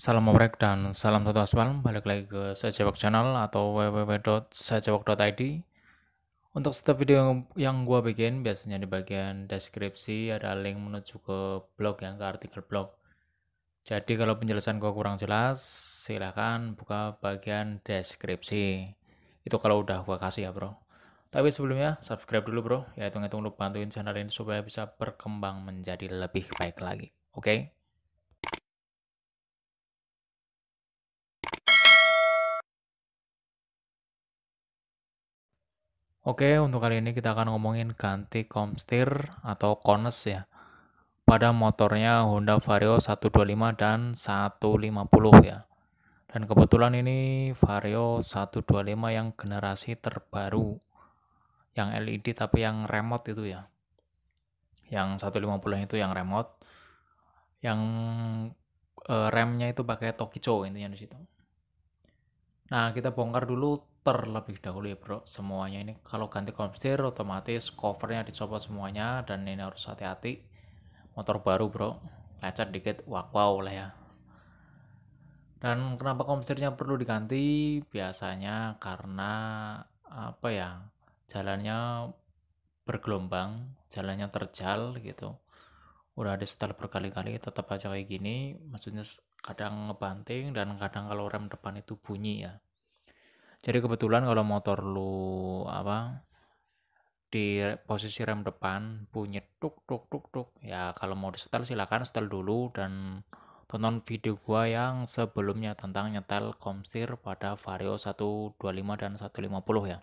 Salam oprek dan salam satu aspal balik lagi ke Sajawak Channel atau www.sajawak.id Untuk setiap video yang gua bikin biasanya di bagian deskripsi ada link menuju ke blog yang ke artikel blog Jadi kalau penjelasan gua kurang jelas silahkan buka bagian deskripsi Itu kalau udah gua kasih ya bro tapi sebelumnya, subscribe dulu bro, ya hitung-hitung lu bantuin channel ini supaya bisa berkembang menjadi lebih baik lagi. Oke? Okay? Oke, untuk kali ini kita akan ngomongin ganti komstir atau kones ya pada motornya Honda Vario 125 dan 150 ya. Dan kebetulan ini Vario 125 yang generasi terbaru. Yang LED tapi yang remote itu ya. Yang 150 itu yang remote. Yang eh, remnya itu pakai Tokicho intinya di situ. Nah, kita bongkar dulu terlebih dahulu ya bro semuanya ini kalau ganti komstir otomatis covernya dicopot semuanya dan ini harus hati-hati motor baru bro lecet dikit wak wow lah ya dan kenapa komstirnya perlu diganti biasanya karena apa ya jalannya bergelombang jalannya terjal gitu udah ada setel berkali-kali tetap aja kayak gini maksudnya kadang ngebanting dan kadang kalau rem depan itu bunyi ya jadi kebetulan kalau motor lu apa di posisi rem depan bunyi tuk tuk tuk tuk ya kalau mau di setel silakan setel dulu dan tonton video gua yang sebelumnya tentang nyetel komstir pada Vario 125 dan 150 ya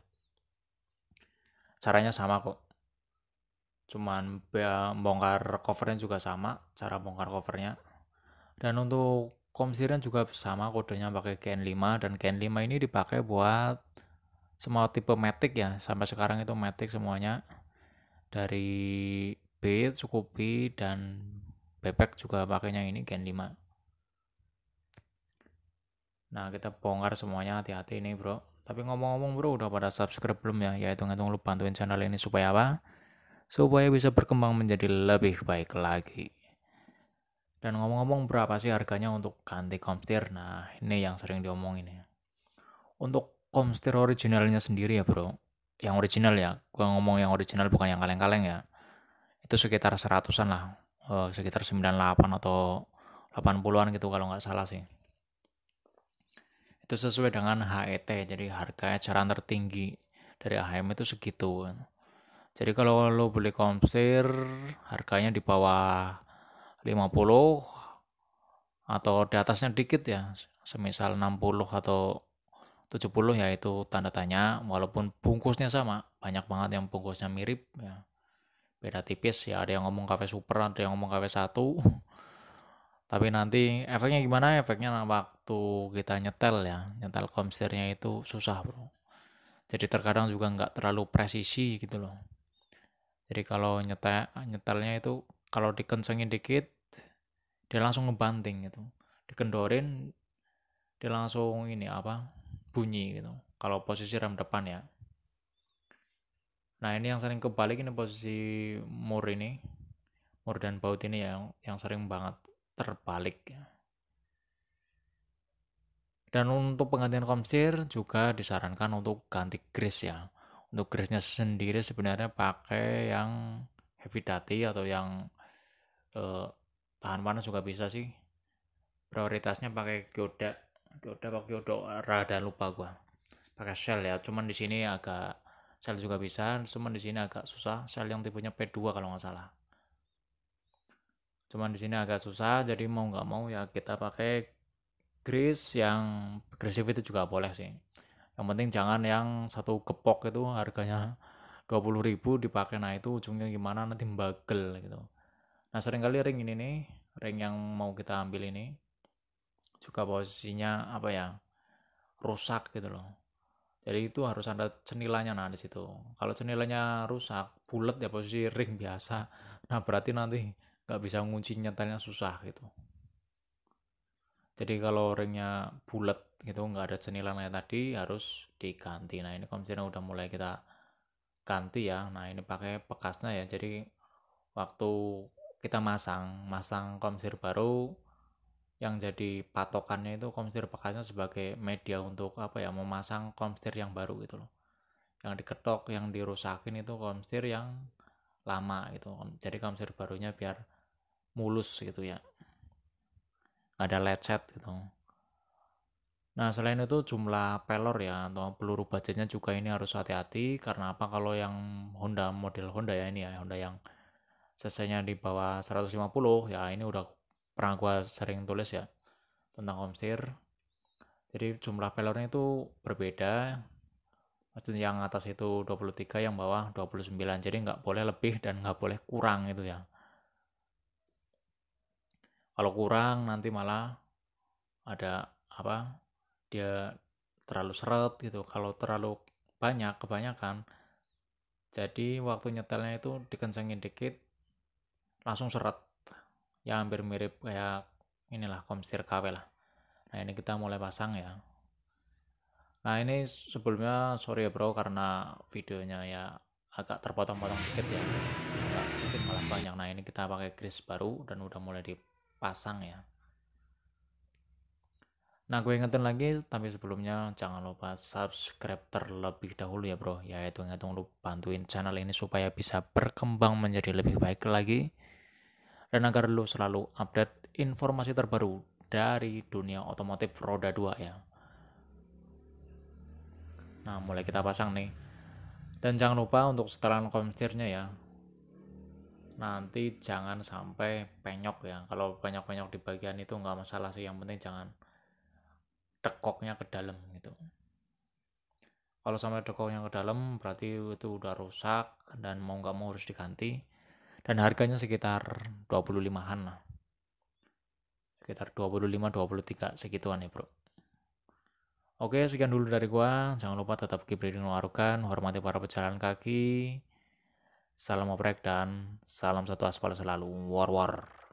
caranya sama kok cuman bongkar covernya juga sama cara bongkar covernya dan untuk komsiran juga sama kodenya pakai Gen 5 dan Gen 5 ini dipakai buat semua tipe Matic ya sampai sekarang itu Matic semuanya dari Beat, Sukupi dan Bebek juga pakainya ini Gen 5 nah kita bongkar semuanya hati-hati ini bro tapi ngomong-ngomong bro udah pada subscribe belum ya ya hitung-hitung lu bantuin channel ini supaya apa supaya bisa berkembang menjadi lebih baik lagi dan ngomong-ngomong berapa sih harganya untuk ganti komstir? Nah, ini yang sering diomongin ya. Untuk komstir originalnya sendiri ya bro, yang original ya, gue ngomong yang original bukan yang kaleng-kaleng ya, itu sekitar seratusan lah, eh, sekitar 98 atau 80-an gitu kalau nggak salah sih. Itu sesuai dengan HET, jadi harga eceran tertinggi dari AHM itu segitu. Jadi kalau lo beli komstir, harganya di bawah 50 atau di atasnya dikit ya, semisal 60 atau 70 ya itu tanda tanya walaupun bungkusnya sama, banyak banget yang bungkusnya mirip ya. Beda tipis ya, ada yang ngomong kafe super, ada yang ngomong kafe satu. Tapi nanti efeknya gimana? Efeknya waktu kita nyetel ya, nyetel komsternya itu susah, Bro. Jadi terkadang juga nggak terlalu presisi gitu loh. Jadi kalau nyetel nyetelnya itu kalau dikencengin dikit dia langsung ngebanting gitu dikendorin dia langsung ini apa bunyi gitu kalau posisi rem depan ya nah ini yang sering kebalik ini posisi mur ini mur dan baut ini yang yang sering banget terbalik ya. dan untuk penggantian komstir juga disarankan untuk ganti grease ya untuk grease-nya sendiri sebenarnya pakai yang heavy duty atau yang eh, tahan panas juga bisa sih prioritasnya pakai kyoda kyoda pakai kyoda rada lupa gua pakai shell ya cuman di sini agak shell juga bisa cuman di sini agak susah shell yang tipenya P2 kalau nggak salah cuman di sini agak susah jadi mau nggak mau ya kita pakai grease yang agresif itu juga boleh sih yang penting jangan yang satu kepok itu harganya 20.000 dipakai nah itu ujungnya gimana nanti bagel gitu Nah, kali ring ini nih, ring yang mau kita ambil ini juga posisinya apa ya? rusak gitu loh. Jadi itu harus ada cenilanya nah di situ. Kalau cenilanya rusak, bulat ya posisi ring biasa. Nah, berarti nanti nggak bisa ngunci nyetelnya susah gitu. Jadi kalau ringnya bulat gitu nggak ada cenilannya tadi harus diganti. Nah ini kalau misalnya udah mulai kita ganti ya. Nah ini pakai bekasnya ya. Jadi waktu kita masang masang komsir baru yang jadi patokannya itu komstir bekasnya sebagai media untuk apa ya memasang komstir yang baru gitu loh yang diketok yang dirusakin itu komstir yang lama gitu jadi komstir barunya biar mulus gitu ya nggak ada lecet gitu nah selain itu jumlah pelor ya atau peluru bajanya juga ini harus hati-hati karena apa kalau yang Honda model Honda ya ini ya Honda yang sesanya di bawah 150 ya ini udah pernah gue sering tulis ya tentang homestir jadi jumlah pelornya itu berbeda maksudnya yang atas itu 23 yang bawah 29 jadi nggak boleh lebih dan nggak boleh kurang itu ya kalau kurang nanti malah ada apa dia terlalu seret gitu kalau terlalu banyak kebanyakan jadi waktu nyetelnya itu dikencengin dikit langsung seret ya hampir mirip kayak inilah komstir KW lah nah ini kita mulai pasang ya nah ini sebelumnya sorry ya bro karena videonya ya agak terpotong-potong sedikit ya mungkin malah banyak nah ini kita pakai kris baru dan udah mulai dipasang ya nah gue ingetin lagi tapi sebelumnya jangan lupa subscribe terlebih dahulu ya bro ya itu ingat lu bantuin channel ini supaya bisa berkembang menjadi lebih baik lagi dan agar lo selalu update informasi terbaru dari dunia otomotif roda 2 ya. Nah, mulai kita pasang nih. Dan jangan lupa untuk setelan komstirnya ya. Nanti jangan sampai penyok ya. Kalau penyok-penyok di bagian itu nggak masalah sih. Yang penting jangan dekoknya ke dalam gitu. Kalau sampai dekoknya ke dalam berarti itu udah rusak dan mau nggak mau harus diganti dan harganya sekitar 25-an lah. Sekitar 25 23 segituan ya, Bro. Oke, sekian dulu dari gua. Jangan lupa tetap keep reading warukan, hormati para pejalan kaki. Salam oprek dan salam satu aspal selalu. War war.